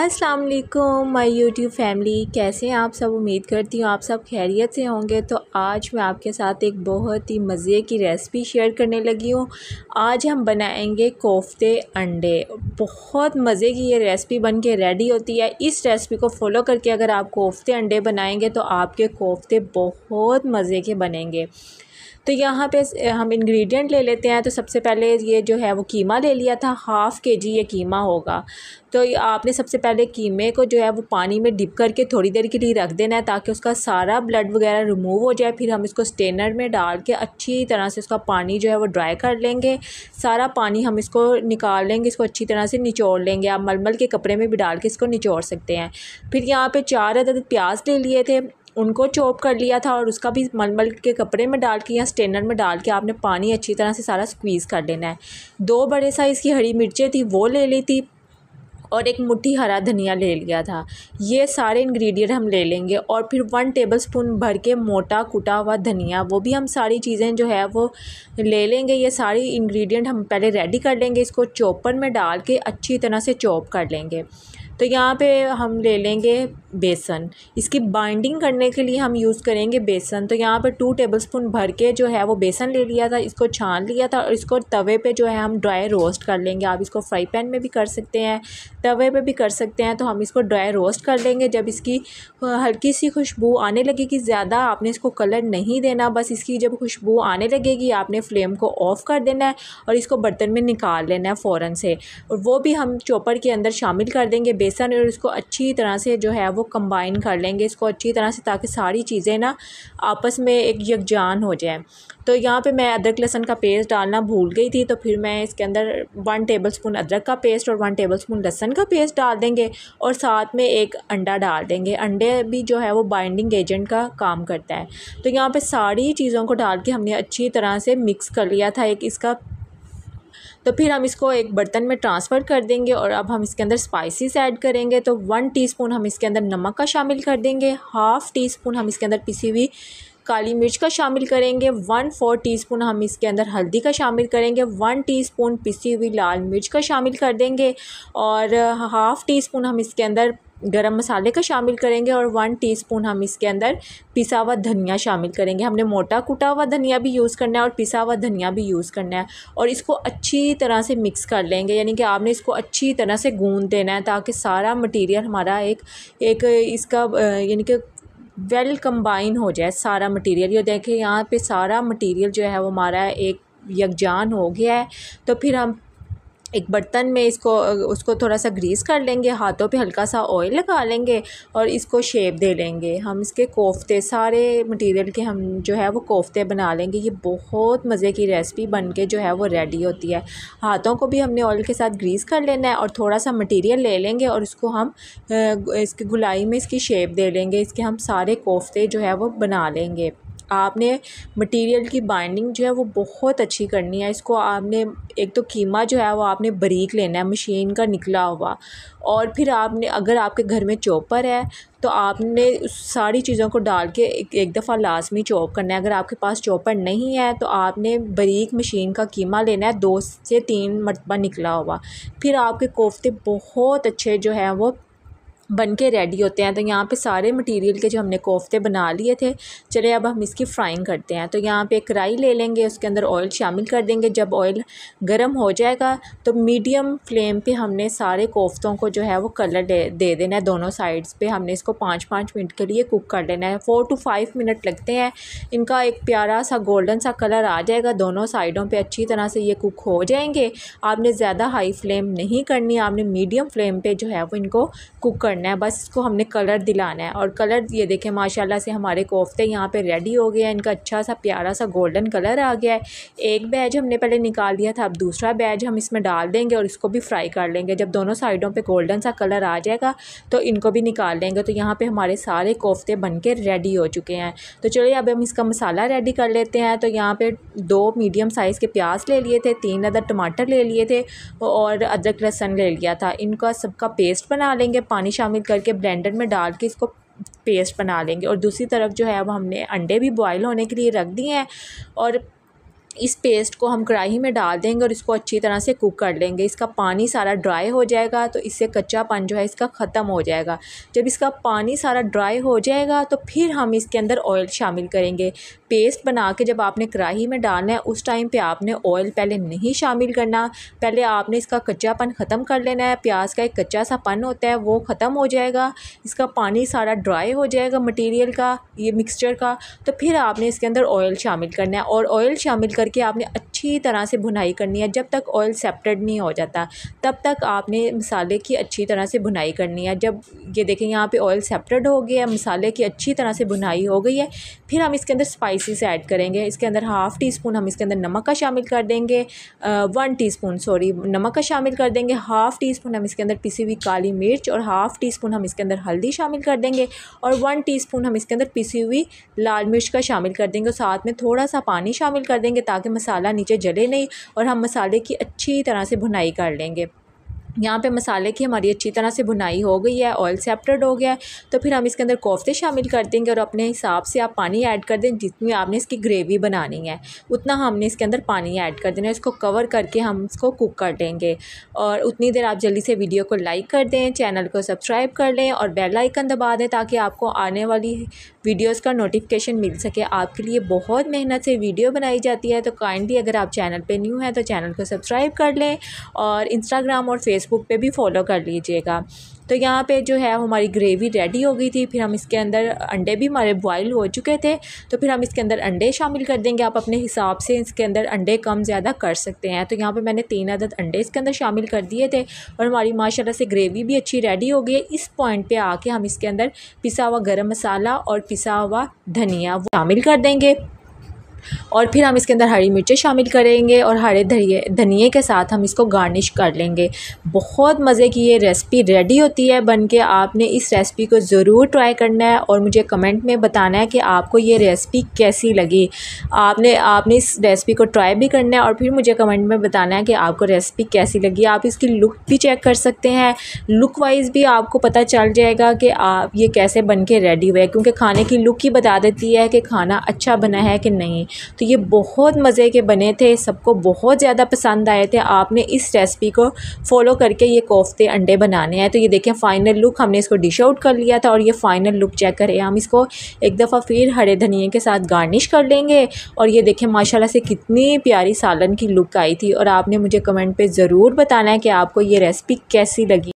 अस्सलाम वालेकुम my YouTube family कैसे हैं आप सब उम्मीद करती हूँ आप सब खैरियत से होंगे तो आज मैं आपके साथ एक बहुत ही मज़े की रेसिपी शेयर करने लगी हूँ आज हम बनाएंगे कोफ्ते अंडे बहुत मज़े की ये रेसिपी बन के रेडी होती है इस रेसिपी को फॉलो करके अगर आप कोफ्ते अंडे बनाएंगे तो आपके कोफ्ते बहुत मज़े के बनेंगे तो यहाँ पे हम इंग्रेडिएंट ले लेते हैं तो सबसे पहले ये जो है वो कीमा ले लिया था हाफ़ के जी ये कीमा होगा तो आपने सबसे पहले कीमे को जो है वो पानी में डिप करके थोड़ी देर के लिए रख देना है ताकि उसका सारा ब्लड वगैरह रिमूव हो जाए फिर हम इसको स्टेनर में डाल के अच्छी तरह से उसका पानी जो है वो ड्राई कर लेंगे सारा पानी हम इसको निकाल लेंगे इसको अच्छी तरह से निचोड़ लेंगे आप मलमल के कपड़े में भी डाल के इसको निचोड़ सकते हैं फिर यहाँ पर चार अदद प्याज ले लिए थे उनको चॉप कर लिया था और उसका भी मलमल के कपड़े में डाल के या स्टेनर में डाल के आपने पानी अच्छी तरह से सारा स्क्वीज़ कर लेना है दो बड़े साइज़ की हरी मिर्चें थी वो ले ली थी और एक मुट्ठी हरा धनिया ले लिया था ये सारे इंग्रेडिएंट हम ले लेंगे और फिर वन टेबल स्पून भर के मोटा कुटा हुआ धनिया वो भी हम सारी चीज़ें जो है वो ले लेंगे ये सारी इंग्रेडिएंट हम पहले रेडी कर लेंगे इसको चॉपर में डाल के अच्छी तरह से चॉप कर लेंगे तो यहाँ पे हम ले लेंगे बेसन इसकी बाइंडिंग करने के लिए हम यूज़ करेंगे बेसन तो यहाँ पे टू टेबलस्पून भर के जो है वो बेसन ले लिया था इसको छान लिया था और इसको तवे पे जो है हम ड्राई रोस्ट कर लेंगे आप इसको फ्राई पैन में भी कर सकते हैं तवे पे भी कर सकते हैं तो हम इसको ड्राई रोस्ट कर लेंगे जब इसकी हल्की सी खुशबू आने लगेगी ज़्यादा आपने इसको कलर नहीं देना बस इसकी जब खुशबू आने लगेगी आपने फ्लेम को ऑफ़ कर देना है और इसको बर्तन में निकाल लेना है फ़ौर से और वो भी हम चोपड़ के अंदर शामिल कर देंगे बेसन बेसन और इसको अच्छी तरह से जो है वो कंबाइन कर लेंगे इसको अच्छी तरह से ताकि सारी चीज़ें ना आपस में एक यकजान हो जाए तो यहाँ पे मैं अदरक लहसन का पेस्ट डालना भूल गई थी तो फिर मैं इसके अंदर वन टेबलस्पून अदरक का पेस्ट और वन टेबलस्पून लहसन का पेस्ट डाल देंगे और साथ में एक अंडा डाल देंगे अंडे भी जो है वो बाइंडिंग एजेंट का काम करता है तो यहाँ पे सारी चीज़ों को डाल के हमने अच्छी तरह से मिक्स कर लिया था एक इसका तो फिर हम इसको एक बर्तन में ट्रांसफ़र कर देंगे और अब हम इसके अंदर स्पाइसेस ऐड करेंगे तो वन टीस्पून हम इसके अंदर नमक का शामिल कर देंगे हाफ़ टी स्पून हम इसके अंदर पिसी हुई काली मिर्च का शामिल करेंगे वन फोर टीस्पून हम इसके अंदर हल्दी का शामिल करेंगे वन टीस्पून पिसी हुई लाल मिर्च का शामिल कर देंगे और हाफ़ टी स्पून हम इसके अंदर गरम मसाले का शामिल करेंगे और वन टीस्पून हम इसके अंदर पिसा हुआ धनिया शामिल करेंगे हमने मोटा कुटा हुआ धनिया भी यूज़ करना है और पिसा हुआ धनिया भी यूज़ करना है और इसको अच्छी तरह से मिक्स कर लेंगे यानी कि आपने इसको अच्छी तरह से गूंद देना है ताकि सारा मटीरियल हमारा एक एक इसका यानी कि वेल कम्बाइन हो जाए सारा मटीरियल ये देखें यहाँ पर सारा मटीरियल जो है वो हमारा एक यकजान हो गया है तो फिर हम एक बर्तन में इसको उसको थोड़ा सा ग्रीस कर लेंगे हाथों पे हल्का सा ऑयल लगा लेंगे और इसको शेप दे लेंगे हम इसके कोफ्ते सारे मटेरियल के हम जो है वो कोफ्ते बना लेंगे ये बहुत मज़े की रेसिपी बन के जो है वो रेडी होती है हाथों को भी हमने ऑयल के साथ ग्रीस कर लेना है और थोड़ा सा मटीरियल ले लेंगे और इसको हम इसके गुलाई में इसकी शेप दे लेंगे इसके हम सारे कोफ्ते जो है वो बना लेंगे आपने मटेरियल की बाइंडिंग जो है वो बहुत अच्छी करनी है इसको आपने एक तो कीमा जो है वो आपने बरीक लेना है मशीन का निकला हुआ और फिर आपने अगर आपके घर में चॉपर है तो आपने सारी चीज़ों को डाल के एक, एक दफ़ा लाजमी चॉप करना है अगर आपके पास चॉपर नहीं है तो आपने बरीक मशीन का कीमा लेना है दो से तीन मरतबा निकला हुआ फिर आपके कोफ्ते बहुत अच्छे जो हैं वो बन के रेडी होते हैं तो यहाँ पे सारे मटेरियल के जो हमने कोफ्ते बना लिए थे चले अब हम इसकी फ्राइंग करते हैं तो यहाँ पे कढ़ाई ले लेंगे उसके अंदर ऑयल शामिल कर देंगे जब ऑयल गर्म हो जाएगा तो मीडियम फ्लेम पे हमने सारे कोफ्तों को जो है वो कलर दे, दे देना है दोनों साइड्स पे हमने इसको पाँच पाँच मिनट के लिए कुक कर लेना है फ़ोर टू फाइव मिनट लगते हैं इनका एक प्यारा सा गोल्डन सा कलर आ जाएगा दोनों साइडों पर अच्छी तरह से ये कुक हो जाएंगे आपने ज़्यादा हाई फ्लेम नहीं करनी आपने मीडियम फ्लेम पर जो है वो इनको कुक कर करना है बस इसको हमने कलर दिलाना है और कलर ये देखें माशाला से हमारे कोफ्ते यहाँ पर रेडी हो गया इनका अच्छा सा प्यारा सा गोल्डन कलर आ गया है एक बैज हमने पहले निकाल दिया था अब दूसरा बैज हम इसमें डाल देंगे और इसको भी फ्राई कर लेंगे जब दोनों साइडों पर गोल्डन सा कलर आ जाएगा तो इनको भी निकाल लेंगे तो यहाँ पर हमारे सारे कोफ्ते बन के रेडी हो चुके हैं तो चलिए अब हम इसका मसाला रेडी कर लेते हैं तो यहाँ पर दो मीडियम साइज़ के प्याज ले लिए थे तीन अदर टमाटर ले लिए थे और अदरक लहसन ले लिया था इनका सबका पेस्ट बना लेंगे पानी शामिल करके ब्लेंडर में डाल के इसको पेस्ट बना लेंगे और दूसरी तरफ जो है अब हमने अंडे भी बॉयल होने के लिए रख दिए हैं और इस पेस्ट को हम कढ़ाई में डाल देंगे और इसको अच्छी तरह से कुक कर लेंगे इसका पानी सारा ड्राई हो जाएगा तो इससे कच्चापन जो है इसका ख़त्म हो जाएगा जब इसका पानी सारा ड्राई हो जाएगा तो फिर हम इसके अंदर ऑयल शामिल करेंगे पेस्ट बना के जब आपने कढ़ाई में डालना है उस टाइम पे आपने ऑयल पहले नहीं शामिल करना पहले आपने इसका कच्चापन ख़त्म कर लेना है प्याज का एक कच्चा सा पन होता है वो ख़त्म हो जाएगा इसका पानी सारा ड्राई हो जाएगा मटेरियल का ये मिक्सचर का तो फिर आपने इसके अंदर ऑयल शामिल करना है और ऑयल शामिल कर करके आपने अच्छी तरह से भुनाई करनी है जब तक ऑयल सेपरेट नहीं हो जाता तब तक आपने मसाले की अच्छी तरह से भुनाई करनी है जब ये देखें यहाँ पे ऑयल सेपरेट हो गया है मसाले की अच्छी तरह से भुनाई हो गई है फिर हम इसके अंदर स्पाइसिस ऐड करेंगे इसके अंदर हाफ़ टी स्पून हम इसके अंदर नमक का शामिल कर देंगे वन टी स्पून सॉरी नमक का शामिल कर देंगे हाफ़ टी स्पून हम इसके अंदर पिसी हुई काली मिर्च और हाफ़ टी स्पून हम इसके अंदर हल्दी शामिल कर देंगे और वन टी स्पून हम इसके अंदर पिसी हुई लाल मिर्च का शामिल कर देंगे और साथ में थोड़ा सा पानी शामिल कर देंगे ताकि मसाला नीचे नीचे जले नहीं और हम मसाले की अच्छी तरह से भुनाई कर लेंगे यहाँ पे मसाले की हमारी अच्छी तरह से भुनाई हो गई है ऑयल सेपरेट हो गया है तो फिर हम इसके अंदर कोफ्ते शामिल कर देंगे और अपने हिसाब से आप पानी ऐड कर दें जितनी आपने इसकी ग्रेवी बनानी है उतना हमने इसके अंदर पानी ऐड कर देना है इसको कवर करके हम इसको कुक कर देंगे और उतनी देर आप जल्दी से वीडियो को लाइक कर दें चैनल को सब्सक्राइब कर लें और बेल आइकन दबा दें ताकि आपको आने वाली वीडियोज़ का नोटिफिकेशन मिल सके आपके लिए बहुत मेहनत से वीडियो बनाई जाती है तो काइंडली अगर आप चैनल पर न्यू हैं तो चैनल को सब्सक्राइब कर लें और इंस्टाग्राम और फेसबुक फ़ेसबुक पे भी फॉलो कर लीजिएगा तो यहाँ पे जो है हमारी ग्रेवी रेडी हो गई थी फिर हम इसके अंदर अंडे भी हमारे बॉयल हो चुके थे तो फिर हम इसके अंदर अंडे शामिल कर देंगे आप अपने हिसाब से इसके अंदर अंडे कम ज़्यादा कर सकते हैं तो यहाँ पे मैंने तीन अदद अंडे इसके अंदर शामिल कर दिए थे और हमारी माशाल्लाह से ग्रेवी भी अच्छी रेडी हो गई है इस पॉइंट पर आके हम इसके अंदर पिसा हुआ गर्म मसाला और पिसा हुआ धनिया वो शामिल कर देंगे और फिर हम इसके अंदर हरी मिर्चें शामिल करेंगे और हरे धनिए धनिए के साथ हम इसको गार्निश कर लेंगे बहुत मज़े की ये रेसिपी रेडी होती है बन के आपने इस रेसिपी को ज़रूर ट्राई करना है और मुझे कमेंट में बताना है कि आपको ये रेसिपी कैसी लगी आपने आपने इस रेसिपी को ट्राई भी करना है और फिर मुझे कमेंट में बताना है कि आपको रेसिपी कैसी लगी आप इसकी लुक भी चेक कर सकते हैं लुक वाइज भी आपको पता चल जाएगा कि आप ये कैसे बन के रेडी हुए क्योंकि खाने की लुक ही बता देती है कि खाना अच्छा बना है कि नहीं तो तो ये बहुत मज़े के बने थे सबको बहुत ज़्यादा पसंद आए थे आपने इस रेसिपी को फॉलो करके ये कोफ्ते अंडे बनाने हैं तो ये देखें फ़ाइनल लुक हमने इसको डिश आउट कर लिया था और ये फ़ाइनल लुक चेक करें हम इसको एक दफ़ा फिर हरे धनिए के साथ गार्निश कर लेंगे और ये देखें माशाला से कितनी प्यारी सालन की लुक आई थी और आपने मुझे कमेंट पर ज़रूर बताना है कि आपको ये रेसिपी कैसी लगी